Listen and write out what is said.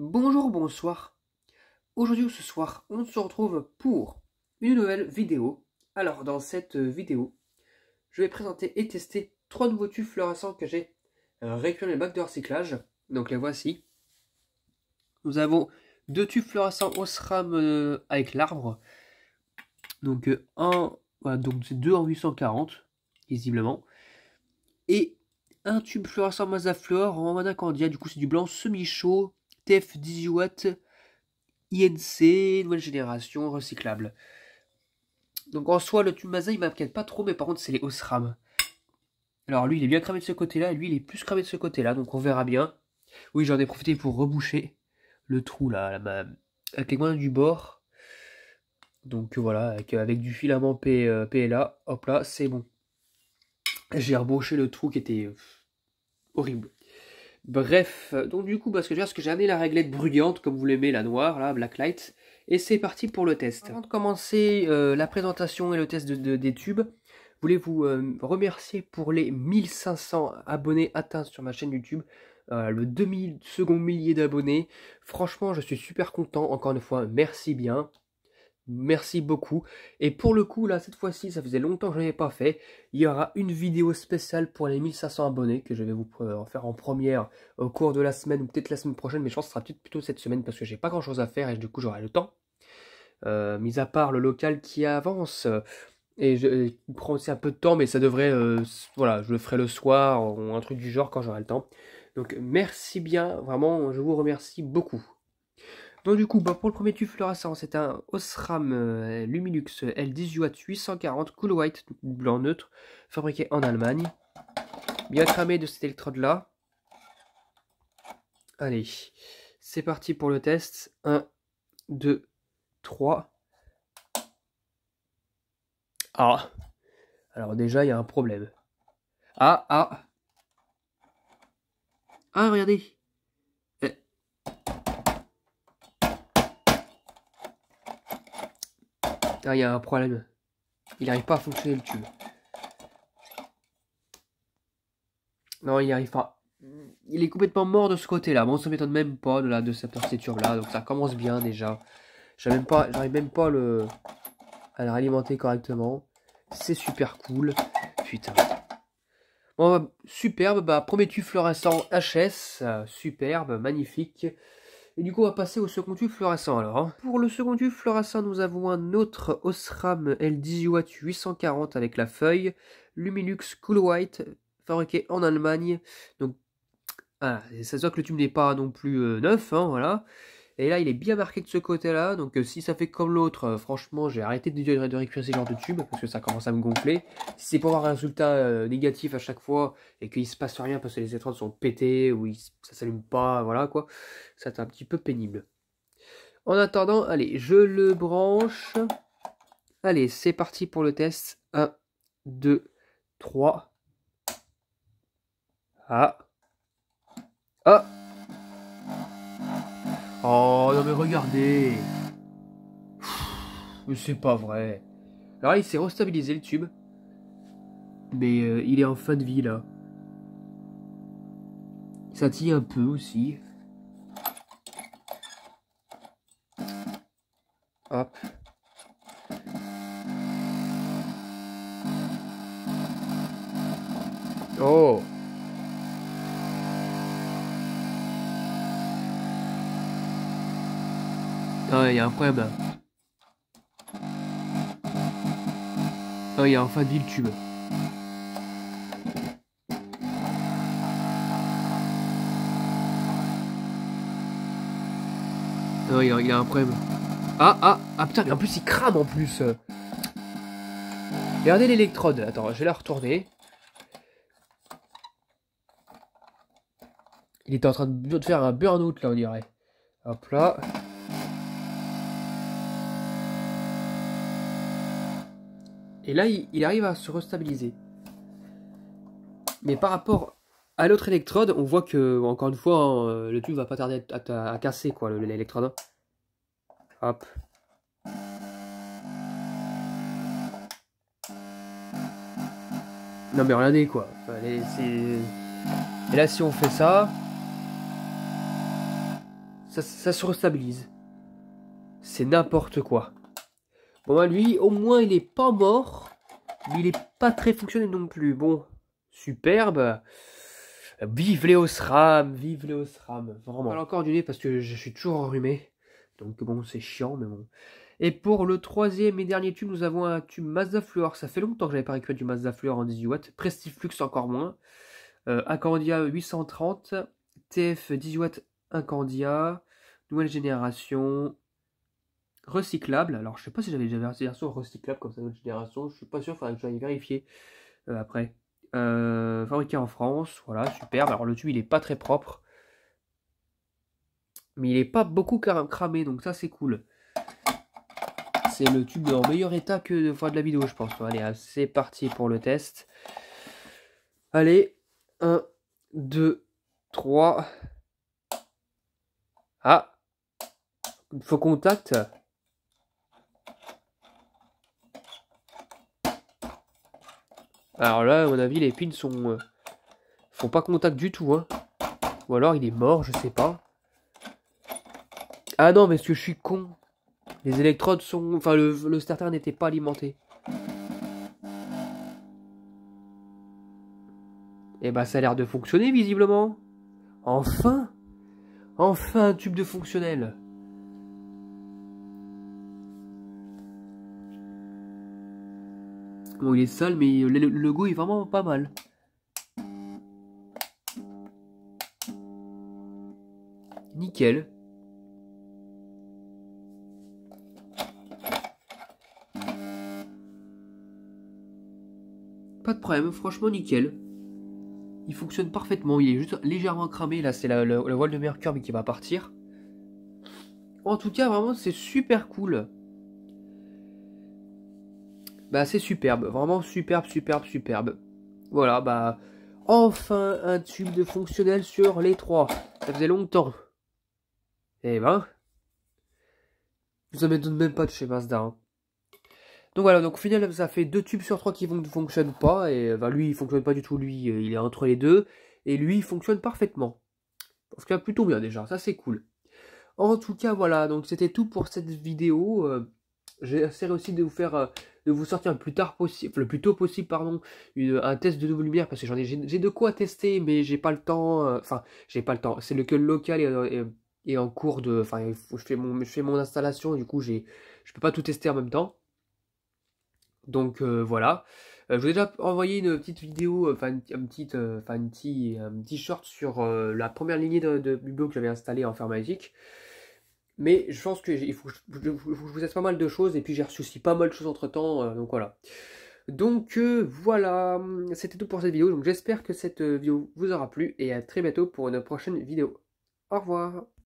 Bonjour, bonsoir. Aujourd'hui ou ce soir, on se retrouve pour une nouvelle vidéo. Alors, dans cette euh, vidéo, je vais présenter et tester trois nouveaux tubes fluorescents que j'ai récupérés dans le bac de recyclage. Donc, les voici. Nous avons deux tubes fluorescents Osram euh, avec l'arbre. Donc, euh, un, donc c'est 2 en 840, visiblement. Et un tube fluorescent Mazaflore en Anacandia. Du coup, c'est du blanc semi-chaud TF18 INC, nouvelle génération, recyclable. Donc en soi, le Tumasa, il m'inquiète pas trop, mais par contre, c'est les Osram. Alors lui, il est bien cramé de ce côté-là, et lui, il est plus cramé de ce côté-là, donc on verra bien. Oui, j'en ai profité pour reboucher le trou, là, avec les moyens du bord. Donc voilà, avec, euh, du filament P, euh, PLA, hop là, c'est bon. J'ai rebouché le trou qui était euh, horrible. Bref, euh, donc du coup, parce que j'ai, que j'ai amené la réglette bruyante, comme vous l'aimez, la noire, la black light, et c'est parti pour le test. Avant de commencer euh, la présentation et le test des tubes, voulez-vous euh, remercier pour les 1500 abonnés atteints sur ma chaîne YouTube, le 2000 second millier d'abonnés. Franchement, je suis super content, encore une fois, merci bien. Merci beaucoup. Et pour le coup, là, cette fois-ci, ça faisait longtemps que je n'avais pas fait. Il y aura une vidéo spéciale pour les 1500 abonnés que je vais vous euh, faire en première au cours de la semaine ou peut-être la semaine prochaine, mais je pense que ce sera plutôt cette semaine parce que j'ai pas grand-chose à faire et du coup j'aurai le temps. Euh, mis à part le local qui avance et, je, prends prend aussi un peu de temps, mais ça devrait, euh, voilà, je le ferai le soir ou un truc du genre quand j'aurai le temps. Donc merci bien, vraiment, je vous remercie beaucoup du coup, bah, pour le premier tuf, fluorescent c'est un Osram Luminux L18 840 Cool White blanc neutre, fabriqué en Allemagne. Bien cramé de cette électrode-là. Allez, c'est parti pour le test. 1, 2, 3. Ah Alors déjà, il y a un problème. Ah, ah Ah, regardez Ah, il y a un problème. Il n'arrive pas à fonctionner le tube. Non, il n'y arrive pas. Il est complètement mort de ce côté-là. Bon, ça m'étonne même pas de la de cette tube là Donc ça commence bien déjà. J'arrive même pas, même pas le, à le réalimenter correctement. C'est super cool. Putain. Bon, bah, superbe. Bah, tube fluorescent HS. superbe, magnifique. Et du coup, on va passer au second tube fluorescent alors. Hein. Pour le second tube fluorescent, nous avons un autre Osram L18 840 avec la feuille Lumilux Cool White fabriqué en Allemagne. Donc, voilà, ça se voit que le tube n'est pas non plus euh, neuf, hein, voilà. Et là, il est bien marqué de ce côté-là. Donc, euh, si ça fait comme l'autre, euh, franchement, j'ai arrêté de, de récupérer ces genres de tube, parce que ça commence à me gonfler. Si c'est pour avoir un résultat euh, négatif à chaque fois et qu'il se passe rien parce que les étroites sont pétées ou ça ça s'allume pas, voilà quoi, ça c'est un petit peu pénible. En attendant, allez, je le branche. Allez, c'est parti pour le test. 1, 2, 3. Ah. Ah. Oh, non mais regardez Mais c'est pas vrai. Alors il s'est restabilisé le tube. Mais euh, il est en fin de vie là. Ça tient un peu aussi. Hop. Oh il y a un problème il y a enfin dit tube. Non, il y, a, un problème. Ah, ah, ah putain, mais en plus il crame en plus. Regardez l'électrode. Attends, je vais la retourner. Il était en train de faire un burn-out là, on dirait. Hop là. Et là, il, arrive à se restabiliser. Mais par rapport à l'autre électrode, on voit que, encore une fois, hein, euh, le tube va pas tarder à, casser, quoi, l'électrode. Hein. Hop. Non mais regardez quoi. Et là si on fait ça, ça se restabilise. C'est n'importe quoi. Bon, bah, lui, au moins, il est pas mort. Mais il est pas très fonctionnel non plus. Bon, superbe. Vive les vive les Osram, vraiment. encore du nez parce que je suis toujours enrhumé. Donc bon, c'est chiant, mais bon. Et pour le troisième et dernier tube, nous avons un tube Mazda Ça fait longtemps que j'avais pas récupéré du Mazda en 18 watts. Prestiflux encore moins. Euh, 830. TF 18 watts Incandia. Nouvelle génération recyclable Alors, je sais pas si j'avais déjà un version recyclable comme ça d'autres génération Je suis pas sûr, faudrait que vérifier euh, après. Euh, fabriqué en France, voilà, superbe. Alors, le tube, il est pas très propre. Mais il est pas beaucoup cramé, donc ça, c'est cool. C'est le tube en meilleur état que de fois de la vidéo, je pense. Allez, c'est parti pour le test. Allez, 1, 2, 3. Ah, faux contact. Alors là, à mon avis, les pins sont... Euh, font pas contact du tout, hein. Ou alors il est mort, je sais pas. Ah non, mais est-ce que je suis con Les électrodes sont... Enfin, le, starter n'était pas alimenté. Eh bah ça a l'air de fonctionner, visiblement. Enfin Enfin un tube de fonctionnel il est sale, mais le, logo est vraiment pas mal. Nickel. Pas de problème, franchement nickel. Il fonctionne parfaitement, il est juste légèrement cramé, là c'est la, voile de Mercure mais qui va partir. En tout cas, vraiment c'est super cool bah c'est superbe, vraiment superbe, superbe, superbe. Voilà, bah enfin un tube de fonctionnel sur les trois. Ça faisait longtemps. Eh ben, en m'étonne même pas de chez Mazda. Hein. Donc voilà, donc au final ça fait deux tubes sur trois qui ne fonctionnent pas. Et ben, lui il fonctionne pas du tout, lui euh, il est entre les deux. Et lui il fonctionne parfaitement. Parce qu'il a plutôt bien déjà, ça c'est cool. En tout cas voilà, donc c'était tout pour cette vidéo. Euh j'essaierai aussi de vous faire euh, de vous sortir le plus tard possible, le plus tôt possible, pardon, un test de double lumière parce que j'en ai, j'ai de quoi tester, mais j'ai pas le temps. Euh, enfin, j'ai pas le temps. C'est le que local euh, est, en cours de. Enfin, je fais mon, je fais mon installation, du coup, j'ai, je peux pas tout tester en même temps. Donc voilà. je vous ai déjà envoyé une petite vidéo, enfin un petit, un short sur la première lignée de, de, que j'avais installé en ferme Magique. Mais je pense faut que je, vous laisse pas mal de choses et puis j'ai reçu aussi pas mal de choses entre temps. Euh, donc voilà. Donc euh, voilà, c'était tout pour cette vidéo. Donc j'espère que cette euh, vidéo vous aura plu et à très bientôt pour une prochaine vidéo. Au revoir